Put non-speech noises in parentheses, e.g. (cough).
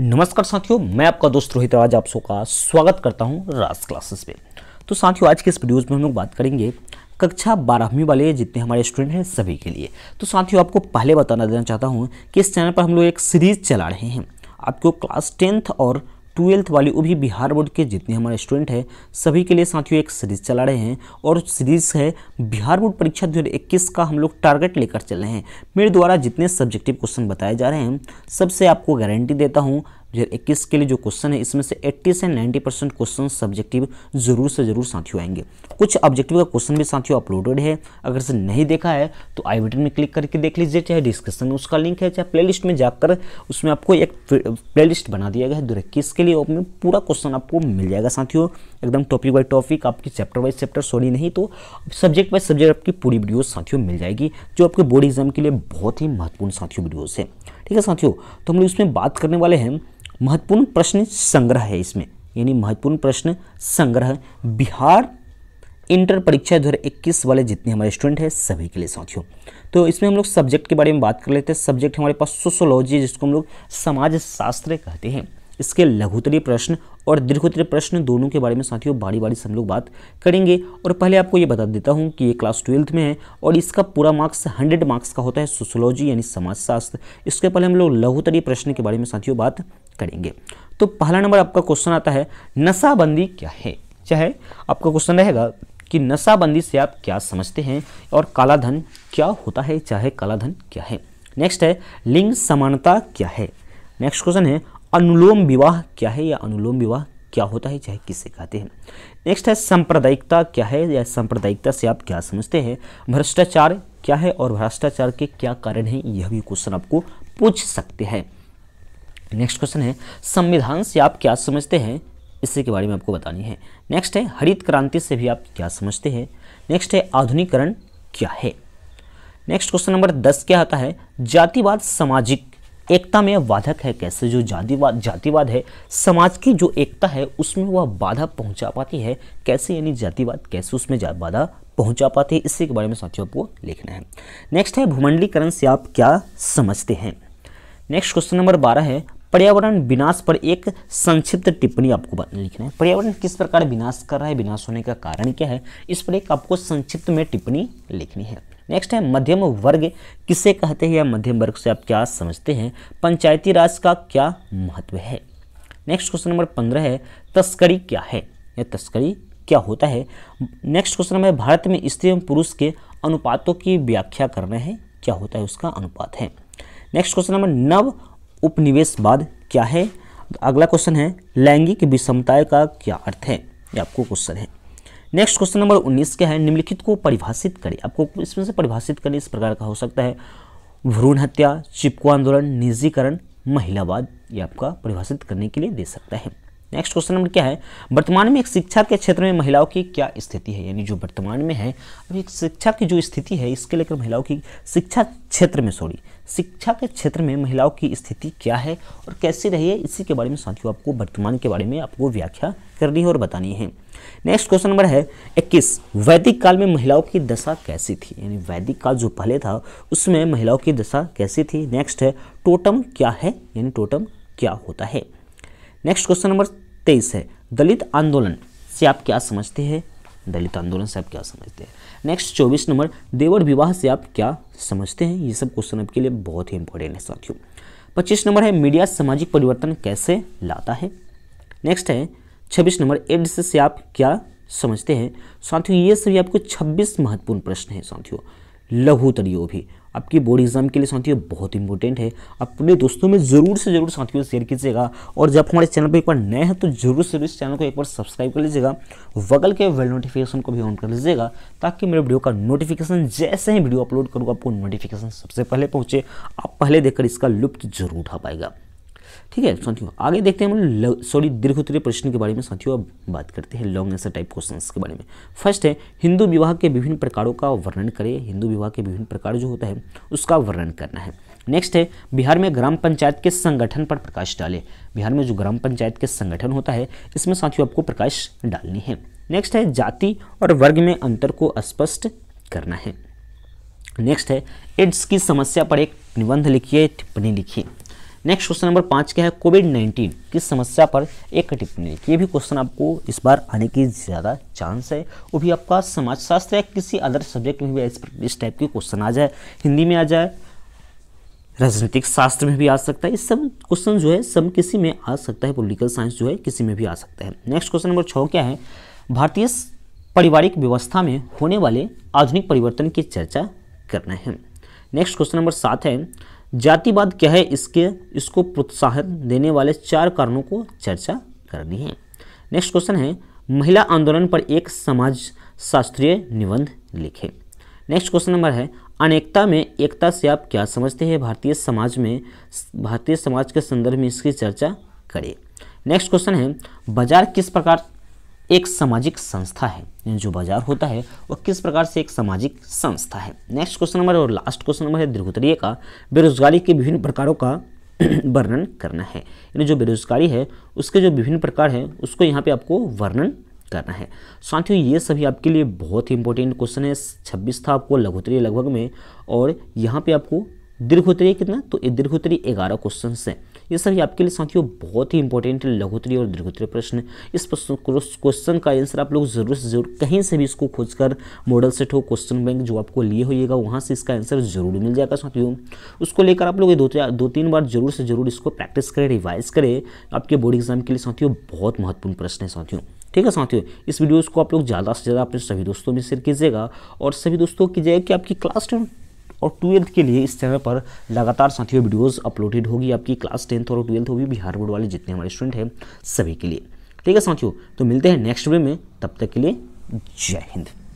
नमस्कार साथियों मैं आपका दोस्त रोहित राज आप सबका स्वागत करता हूं राज क्लासेस पे तो साथियों आज के इस वीडियोज़ में हम लोग बात करेंगे कक्षा बारहवीं वाले जितने हमारे स्टूडेंट हैं सभी के लिए तो साथियों आपको पहले बताना देना चाहता हूँ कि इस चैनल पर हम लोग एक सीरीज़ चला रहे हैं आपको क्लास टेंथ और ट्वेल्थ वाली वो भी बिहार बोर्ड के जितने हमारे स्टूडेंट हैं सभी के लिए साथियों एक सीरीज़ चला रहे हैं और सीरीज़ है बिहार बोर्ड परीक्षा 2021 का हम लोग टारगेट लेकर चल रहे हैं मेरे द्वारा जितने सब्जेक्टिव क्वेश्चन बताए जा रहे हैं सबसे आपको गारंटी देता हूँ 2021 के लिए जो क्वेश्चन है इसमें से 80 से 90 परसेंट क्वेश्चन सब्जेक्टिव जरूर से जरूर साथियों आएंगे कुछ ऑब्जेक्टिव का क्वेश्चन भी साथियों अपलोडेड है अगर से नहीं देखा है तो आई बटन में क्लिक करके देख लीजिए चाहे डिस्क्रिप्शन में उसका लिंक है चाहे प्लेलिस्ट में जाकर उसमें आपको एक प्लेलिस्ट बना दिया गया है दो के लिए उसमें पूरा क्वेश्चन आपको मिल जाएगा साथियों एकदम टॉपिक बाई टॉपिक आपकी चैप्टर वाइज चैप्टर सॉरी नहीं तो सब्जेक्ट बाई सब्जेक्ट आपकी पूरी वीडियोज साथियों मिल जाएगी जो आपके बोर्ड एग्जाम के लिए बहुत ही महत्वपूर्ण साथियों वीडियोज़ है ठीक है साथियों तो हम लोग इसमें बात करने वाले हैं महत्वपूर्ण प्रश्न संग्रह है इसमें यानी महत्वपूर्ण प्रश्न संग्रह बिहार इंटर परीक्षा दो वाले जितने हमारे स्टूडेंट हैं सभी के लिए साथियों तो इसमें हम लोग सब्जेक्ट के बारे में बात कर लेते हैं सब्जेक्ट हमारे पास सोशोलॉजी जिसको हम लोग समाज शास्त्र कहते हैं इसके लघुतरीय प्रश्न और दीर्घोत्तरीय प्रश्न दोनों के बारे में साथियों बारी बारी से हम लोग बात करेंगे और पहले आपको ये बता देता हूँ कि ये क्लास ट्वेल्थ में है और इसका पूरा मार्क्स हंड्रेड मार्क्स का होता है सोशोलॉजी यानी समाजशास्त्र इसके पहले हम लोग लघुतरीय प्रश्न के बारे में साथियों बात करेंगे तो पहला नंबर आपका क्वेश्चन आता है नशाबंदी क्या है चाहे आपका क्वेश्चन रहेगा कि नशाबंदी से आप क्या समझते हैं और कालाधन क्या होता है चाहे कालाधन क्या है नेक्स्ट है लिंग समानता क्या है नेक्स्ट क्वेश्चन है अनुलोम विवाह क्या है या अनुलोम विवाह क्या होता है चाहे किसे कहते हैं नेक्स्ट है सांप्रदायिकता क्या है या सांप्रदायिकता से आप क्या समझते हैं भ्रष्टाचार क्या है और भ्रष्टाचार के क्या कारण हैं यह भी क्वेश्चन आपको पूछ सकते हैं नेक्स्ट क्वेश्चन है संविधान से आप क्या समझते हैं इसी के बारे में आपको बतानी है नेक्स्ट है हरित क्रांति से भी आप क्या समझते हैं नेक्स्ट है आधुनिकरण क्या है नेक्स्ट क्वेश्चन नंबर दस क्या आता है जातिवाद सामाजिक एकता में बाधक है कैसे जो जातिवाद जातिवाद है समाज की जो एकता है उसमें वह बाधा पहुंचा पाती है कैसे यानी जातिवाद कैसे उसमें बाधा पहुंचा पाती है इसी के बारे में साथियों आपको लिखना है नेक्स्ट है भूमंडलीकरण से आप क्या समझते हैं नेक्स्ट क्वेश्चन नंबर बारह है पर्यावरण विनाश पर एक संक्षिप्त टिप्पणी आपको लिखना है पर्यावरण किस प्रकार विनाश कर रहा है विनाश होने का कारण क्या है इस पर एक आपको संक्षिप्त में टिप्पणी लिखनी है नेक्स्ट है मध्यम वर्ग किसे कहते हैं या मध्यम वर्ग से आप क्या समझते हैं पंचायती राज का क्या महत्व है नेक्स्ट क्वेश्चन नंबर पंद्रह है तस्करी क्या है या तस्करी क्या होता है नेक्स्ट क्वेश्चन नंबर भारत में स्त्री एवं पुरुष के अनुपातों की व्याख्या करना है क्या होता है उसका अनुपात है नेक्स्ट क्वेश्चन नंबर नव उपनिवेशवाद क्या है अगला क्वेश्चन है लैंगिक विषमताएं का क्या अर्थ है ये आपको क्वेश्चन है नेक्स्ट क्वेश्चन नंबर 19 क्या है निम्नलिखित को परिभाषित करें आपको इसमें से परिभाषित करें इस प्रकार का हो सकता है भ्रूण हत्या चिपको आंदोलन निजीकरण महिलावाद ये आपका परिभाषित करने के लिए दे सकता है नेक्स्ट क्वेश्चन नंबर क्या है वर्तमान में एक शिक्षा के क्षेत्र में महिलाओं की क्या स्थिति है यानी जो वर्तमान में है अभी एक शिक्षा की जो स्थिति है इसके लेकर महिलाओं की शिक्षा क्षेत्र में सॉरी शिक्षा के क्षेत्र में महिलाओं की स्थिति क्या है और कैसी रही है इसी के बारे में साथियों आपको वर्तमान के बारे में आपको व्याख्या करनी है और बतानी है नेक्स्ट क्वेश्चन नंबर है इक्कीस वैदिक काल में महिलाओं की दशा कैसी थी यानी वैदिक काल जो पहले था उसमें महिलाओं की दशा कैसी थी नेक्स्ट है टोटम क्या है यानी टोटम क्या होता है नेक्स्ट क्वेश्चन नंबर तेईस है दलित आंदोलन से आप क्या समझते हैं दलित आंदोलन से आप क्या समझते हैं नेक्स्ट चौबीस नंबर देवर विवाह से आप क्या समझते हैं ये सब क्वेश्चन आपके लिए बहुत ही इंपॉर्टेंट है साथियों पच्चीस नंबर है मीडिया सामाजिक परिवर्तन कैसे लाता है नेक्स्ट है छब्बीस नंबर एड्स से आप क्या समझते हैं साथियों ये सभी आपको छब्बीस महत्वपूर्ण प्रश्न है साथियों लघु तरियो भी आपकी बोर्ड एग्जाम के लिए साथियों बहुत इंपॉर्टेंट है अपने दोस्तों में ज़रूर से ज़रूर साथियों शेयर कीजिएगा और जब हमारे चैनल पर एक बार नए हैं तो जरूर से इस चैनल को एक बार सब्सक्राइब कर लीजिएगा बगल के वेल नोटिफिकेशन को भी ऑन कर लीजिएगा ताकि मेरे वीडियो का नोटिफिकेशन जैसे ही वीडियो अपलोड करूँगा आपको नोटिफिकेशन सबसे पहले पहुँचे आप पहले देखकर इसका लुप्त जरूर उठा पाएगा ठीक है साथियों आगे देखते हैं हम सॉरी दीर्घ उत्तरीय प्रश्न के बारे में साथियों अब बात करते हैं लॉन्ग आंसर टाइप क्वेश्चन के बारे में फर्स्ट है हिंदू विवाह के विभिन्न प्रकारों का वर्णन करें हिंदू विवाह के विभिन्न प्रकार जो होता है उसका वर्णन करना है नेक्स्ट है बिहार में ग्राम पंचायत के संगठन पर प्रकाश डालें बिहार में जो ग्राम पंचायत के संगठन होता है इसमें साथियों आपको प्रकाश डालनी है नेक्स्ट है जाति और वर्ग में अंतर को स्पष्ट करना है नेक्स्ट है एड्स की समस्या पर एक निबंध लिखिए टिप्पणी लिखिए नेक्स्ट क्वेश्चन नंबर पाँच क्या है कोविड नाइन्टीन की समस्या पर एक टिप्पणी ये भी क्वेश्चन आपको इस बार आने की ज़्यादा चांस है वो भी आपका समाजशास्त्र या किसी अदर सब्जेक्ट में भी इस टाइप के क्वेश्चन आ जाए हिंदी में आ जाए राजनीतिक शास्त्र में भी आ सकता है इस सब क्वेश्चन जो है सब किसी में आ सकता है पोलिटिकल साइंस जो है किसी में भी आ सकता है नेक्स्ट क्वेश्चन नंबर छः क्या है भारतीय पारिवारिक व्यवस्था में होने वाले आधुनिक परिवर्तन की चर्चा करना है नेक्स्ट क्वेश्चन नंबर सात है जातिवाद क्या है इसके इसको प्रोत्साहन देने वाले चार कारणों को चर्चा करनी है नेक्स्ट क्वेश्चन है महिला आंदोलन पर एक समाज शास्त्रीय निबंध लिखें नेक्स्ट क्वेश्चन नंबर है अनेकता में एकता से आप क्या समझते हैं भारतीय समाज में भारतीय समाज के संदर्भ में इसकी चर्चा करें नेक्स्ट क्वेश्चन है बाजार किस प्रकार एक सामाजिक संस्था है जो बाजार होता है वह किस प्रकार से एक सामाजिक संस्था है नेक्स्ट क्वेश्चन नंबर और लास्ट क्वेश्चन नंबर है दीर्घोत्तरीय का बेरोजगारी के विभिन्न प्रकारों का (clears throat) वर्णन करना है यानी जो बेरोजगारी है उसके जो विभिन्न प्रकार हैं उसको यहाँ पे आपको वर्णन करना है साथियों ये सभी आपके लिए बहुत ही इंपॉर्टेंट क्वेश्चन है छब्बीस था आपको लघुतरीय लगभग में और यहाँ पर आपको दीर्घोत्तरीय कितना तो दीर्घोत्तरीय ग्यारह क्वेश्चन हैं ये सभी आपके लिए साथियों बहुत ही इंपॉर्टेंट है लघुतरी और दीर्घोत्तरी प्रश्न इस क्वेश्चन का आंसर आप लोग जरूर से जरूर कहीं से भी इसको खोजकर मॉडल सेट हो क्वेश्चन बैंक जो आपको लिए होइएगा वहाँ से इसका आंसर जरूर मिल जाएगा साथियों उसको लेकर आप लोग दो दो तीन बार जरूर से जरूर इसको प्रैक्टिस करें रिवाइज करें आपके बोर्ड एग्जाम के लिए साथियों बहुत महत्वपूर्ण प्रश्न है साथियों ठीक है साथियों इस वीडियोज़ को आप लोग ज़्यादा से ज़्यादा अपने सभी दोस्तों में शेयर कीजिएगा और सभी दोस्तों कीजिएगा कि आपकी क्लास टेन और ट्वेल्थ के लिए इस समय पर लगातार साथियों वीडियोज़ अपलोडेड होगी आपकी क्लास टेंथ और ट्वेल्थ होगी बिहार बोर्ड वाले जितने हमारे स्टूडेंट हैं सभी के लिए ठीक है साथियों तो मिलते हैं नेक्स्ट वीडियो में तब तक के लिए जय हिंद